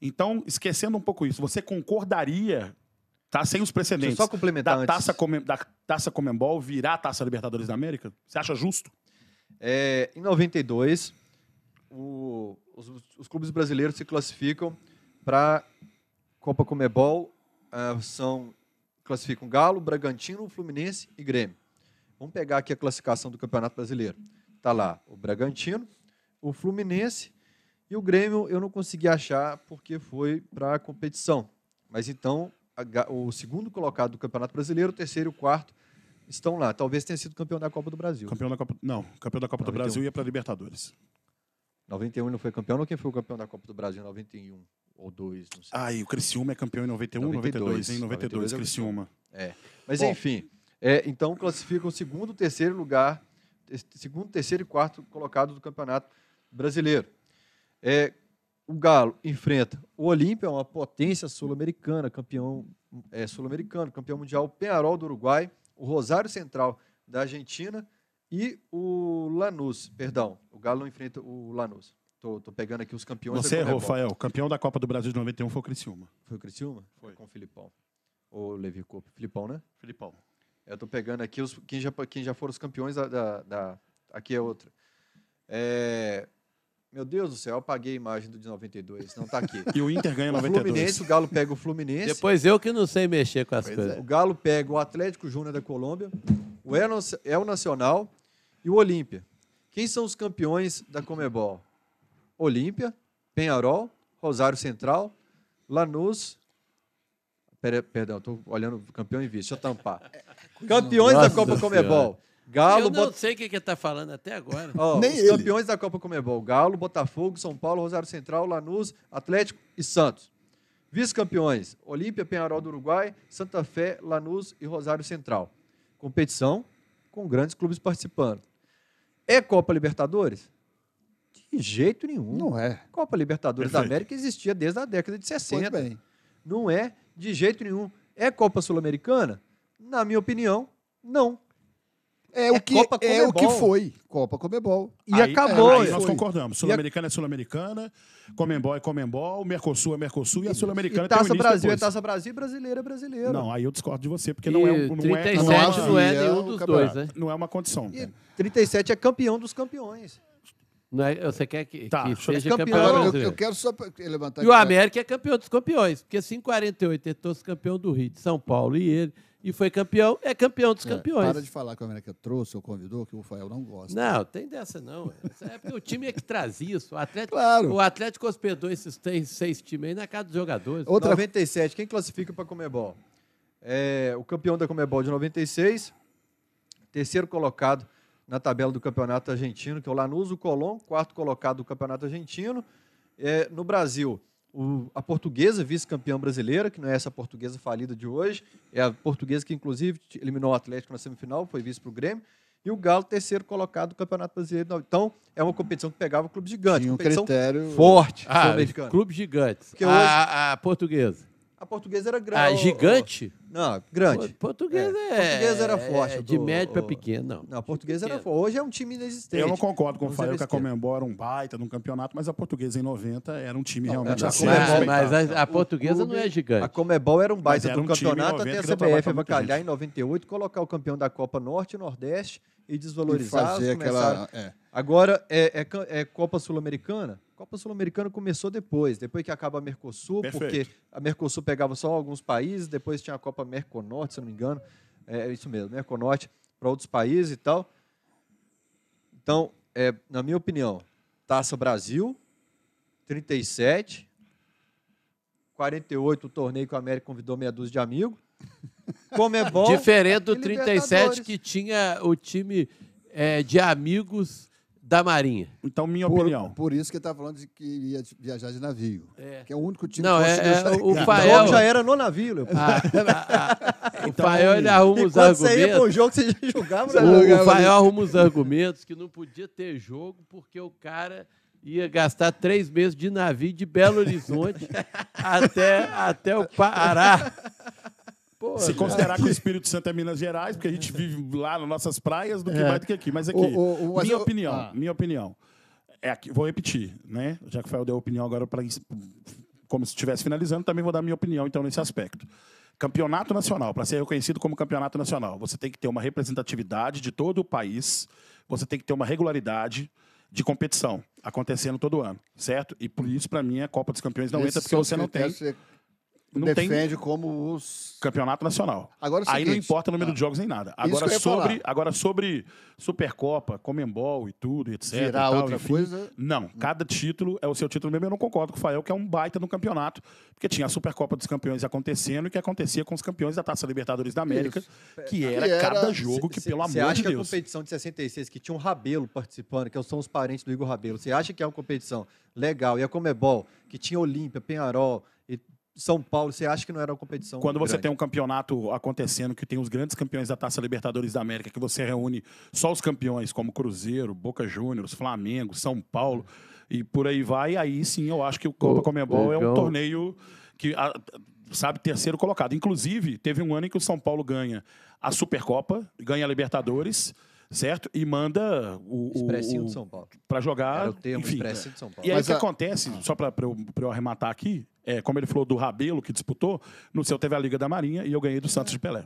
Então, esquecendo um pouco isso, você concordaria, tá? Sem os precedentes. Deixa eu só complementar da taça, Come, da taça Comembol virar a taça Libertadores da América? Você acha justo? É, em 92, o, os, os, clubes brasileiros se classificam para Copa Comebol. Ah, são classificam Galo, Bragantino, Fluminense e Grêmio. Vamos pegar aqui a classificação do Campeonato Brasileiro. Está lá o Bragantino, o Fluminense, e o Grêmio eu não consegui achar porque foi para a competição. Mas então, o segundo colocado do Campeonato Brasileiro, o terceiro e o quarto estão lá. Talvez tenha sido campeão da Copa do Brasil. Né? Campeão da Copa, não, campeão da Copa 91. do Brasil ia para a Libertadores. 91 não foi campeão, ou quem foi o campeão da Copa do Brasil em 91 ou 2, não sei. Ah, e o Criciúma é campeão em 91, 92, 92 em 92, 92 Criciúma. É. Mas Bom, enfim, é, então classificam o segundo, terceiro lugar, segundo, terceiro e quarto colocado do Campeonato Brasileiro. É, o Galo enfrenta o Olímpia, uma potência sul-americana, campeão é, sul-americano, campeão mundial, o Penarol do Uruguai, o Rosário Central da Argentina e o Lanús. Perdão, o Galo não enfrenta o Lanús. Tô, tô pegando aqui os campeões. Você errou, Rafael. Campeão da Copa do Brasil de 91 foi o Criciúma. Foi o Criciúma? Foi. Com o Filipão. Ou o Levi Coupe. Filipão, né? Filipão. Eu tô pegando aqui os, quem, já, quem já foram os campeões da. da, da aqui é outra. É, meu Deus do céu, eu apaguei a imagem do de 92, não tá aqui. E o Inter ganha o 92. Fluminense, o Galo pega o Fluminense. Depois eu que não sei mexer com as pois coisas. É. O Galo pega o Atlético Júnior da Colômbia, o El Nacional e o Olímpia. Quem são os campeões da Comebol? Olímpia, Penharol, Rosário Central, Lanús. Pera, perdão, estou olhando campeão em vista, deixa eu tampar. Campeões Nossa da Copa Comebol. Galo, eu não Bot... sei o que ele está falando até agora. Nem os ele. campeões da Copa Comebol: Galo, Botafogo, São Paulo, Rosário Central, Lanús, Atlético e Santos. Vice-campeões: Olímpia, Penharol do Uruguai, Santa Fé, Lanús e Rosário Central. Competição com grandes clubes participando. É Copa Libertadores? De jeito nenhum. Não é. Copa Libertadores Perfeito. da América existia desde a década de 60. bem. Não é de jeito nenhum. É Copa Sul-Americana? Na minha opinião, não. É, o é que, Copa é o que foi Copa Comebol. E aí, é, acabou. É, aí nós concordamos. Sul-Americana é Sul-Americana, Comembol é Comembol, Mercosul é Mercosul e a Sul-Americana é Taça Brasil depois. é Taça Brasil, e brasileira é brasileira. Não, aí eu discordo de você, porque e é não é um. 37 não é, não é, não é nenhum dos dois, né? Não é uma condição. E 37 né? é campeão dos campeões. Não é, você quer que, tá, que seja campeão, campeão brasileiro. Eu, eu, quero só levantar... E o né? América é campeão dos campeões, porque assim, em 48 ele trouxe campeão do Rio de São Paulo e ele... E foi campeão, é campeão dos é, campeões. Para de falar que o América trouxe ou convidou, que o Rafael não gosta. Não, tem dessa não. é, é porque o time é que traz isso. O Atlético, claro. o Atlético hospedou esses três, seis times aí na casa dos jogadores. Outra... 97, quem classifica para Comebol? É, o campeão da Comebol de 96, terceiro colocado na tabela do Campeonato Argentino, que é o Lanús, o Colón, quarto colocado do Campeonato Argentino. É, no Brasil, o, a portuguesa, vice-campeã brasileira, que não é essa portuguesa falida de hoje, é a portuguesa que, inclusive, eliminou o Atlético na semifinal, foi vice para o Grêmio. E o Galo, terceiro colocado do Campeonato Brasileiro. Então, é uma competição que pegava clubes gigantes. Tinha um critério... forte. Ah, clubes gigantes. a, hoje... a portuguesa. A portuguesa era ah, grande. Ah, gigante? Não, grande. Portuguesa é. é. portuguesa era é forte. de médio para pequeno, não. a portuguesa era forte. Hoje é um time inexistente. Eu não concordo com o Fael que a Comembol era um baita no campeonato, mas a portuguesa em 90 era um time realmente assim. Mas, mas a, portuguesa não é gigante. A Comembol era um baita no campeonato até a CBF avacalhar em 98, colocar o campeão da Copa Norte e Nordeste e desvalorizar. fazer aquela, é. Agora é Copa Sul-Americana Copa Sul-Americana começou depois, depois que acaba a Mercosul, Perfeito. porque a Mercosul pegava só alguns países, depois tinha a Copa Merconorte, se não me engano, é, é isso mesmo, Merconorte para outros países e tal. Então, é, na minha opinião, Taça Brasil, 37, 48 o torneio que o América convidou meia dúzia de amigos. Como é bom. Diferente do 37 é que tinha o time é, de amigos da Marinha. Então, minha por, opinião. Por isso que ele tá falando de que ia viajar de navio. É. Que é o único time não, que é, é, o, o Fael já era no navio, Leopoldo. Ah, ah, ah, o então, Fael ele arruma os argumentos. Você ia pro jogo, você jogava, você jogava o Fael arruma os argumentos que não podia ter jogo porque o cara ia gastar três meses de navio de Belo Horizonte até, até o Pará. Pô, Se considerar que o Espírito Santo é Minas Gerais, porque a gente vive lá nas nossas praias, do que é. mais do que aqui. Mas aqui, o, o, o, minha opinião, ah. minha opinião. É aqui, vou repetir, né? Já que o Fael deu a opinião agora para como se estivesse finalizando, também vou dar minha opinião então nesse aspecto. Campeonato nacional, para ser reconhecido como campeonato nacional, você tem que ter uma representatividade de todo o país, você tem que ter uma regularidade de competição acontecendo todo ano, certo? E por isso, para mim, a Copa dos Campeões não Esses entra, porque você não tem não defende tem... como os campeonato nacional. Agora, é Aí não importa o número tá. de jogos nem nada. Agora sobre, agora sobre Supercopa, Comembol e tudo, etc. Virar e tal, outra enfim. coisa? Não, cada título é o seu título mesmo. Eu não concordo com o Fael, que é um baita no campeonato, porque tinha a Supercopa dos Campeões acontecendo e que acontecia com os campeões da Taça Libertadores da América, é, que era, era, cada jogo que, cê, pelo amor de Deus... Você acha que é a competição de 66, que tinha um Rabelo participando, que são os parentes do Igor Rabelo, você acha que é uma competição legal? E a Comebol, que tinha Olímpia, Penharol... E são Paulo, você acha que não era uma competição? Quando você grande. tem um campeonato acontecendo, que tem os grandes campeões da Taça Libertadores da América, que você reúne só os campeões, como Cruzeiro, Boca Juniors, Flamengo, São Paulo, e por aí vai, aí sim eu acho que o Copa Comebol é um torneio que. A, ah, sabe, terceiro colocado. Inclusive, teve um ano em que o São Paulo ganha a Supercopa, ganha a Libertadores, certo? E manda o. Expressinho o, o, de São Paulo. Para jogar. Era o termo enfim. Expressinho de São Paulo. E aí o que a... acontece, só para eu, eu arrematar aqui, é, como ele falou, do Rabelo, que disputou, no seu teve a Liga da Marinha e eu ganhei do Santos de Pelé.